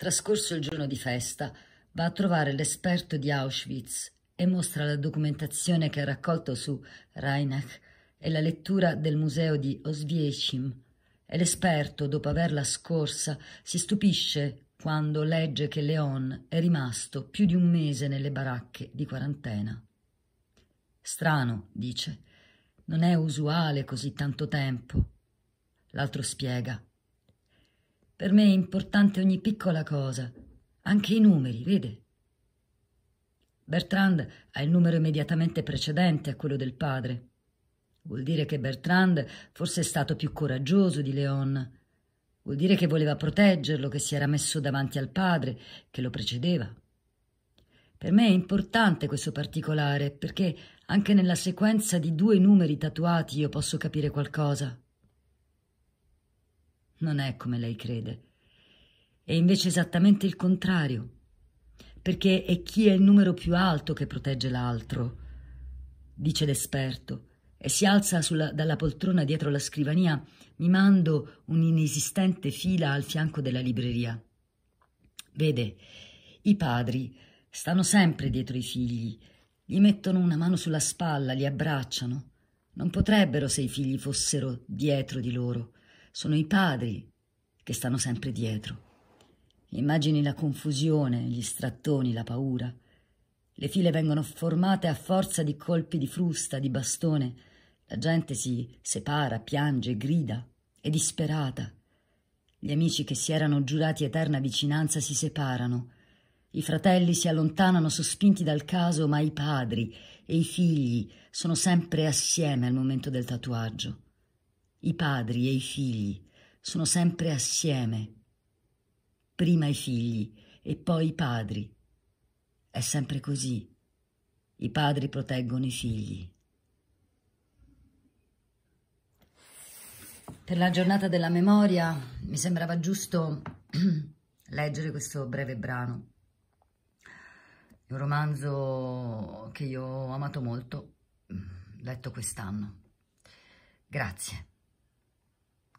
Trascorso il giorno di festa, va a trovare l'esperto di Auschwitz e mostra la documentazione che ha raccolto su Reinach e la lettura del museo di Oswiecim. E l'esperto, dopo averla scorsa, si stupisce quando legge che Leon è rimasto più di un mese nelle baracche di quarantena. Strano, dice, non è usuale così tanto tempo. L'altro spiega. Per me è importante ogni piccola cosa, anche i numeri, vede? Bertrand ha il numero immediatamente precedente a quello del padre. Vuol dire che Bertrand forse è stato più coraggioso di Leon. Vuol dire che voleva proteggerlo, che si era messo davanti al padre, che lo precedeva. Per me è importante questo particolare, perché anche nella sequenza di due numeri tatuati io posso capire qualcosa. Non è come lei crede. È invece esattamente il contrario, perché è chi è il numero più alto che protegge l'altro, dice l'esperto, e si alza sulla, dalla poltrona dietro la scrivania, mimando un'inesistente fila al fianco della libreria. Vede, i padri stanno sempre dietro i figli, gli mettono una mano sulla spalla, li abbracciano. Non potrebbero se i figli fossero dietro di loro sono i padri che stanno sempre dietro. Immagini la confusione, gli strattoni, la paura. Le file vengono formate a forza di colpi di frusta, di bastone. La gente si separa, piange, grida, è disperata. Gli amici che si erano giurati eterna vicinanza si separano. I fratelli si allontanano sospinti dal caso, ma i padri e i figli sono sempre assieme al momento del tatuaggio i padri e i figli sono sempre assieme. Prima i figli e poi i padri. È sempre così. I padri proteggono i figli. Per la giornata della memoria mi sembrava giusto leggere questo breve brano. È un romanzo che io ho amato molto, letto quest'anno. Grazie.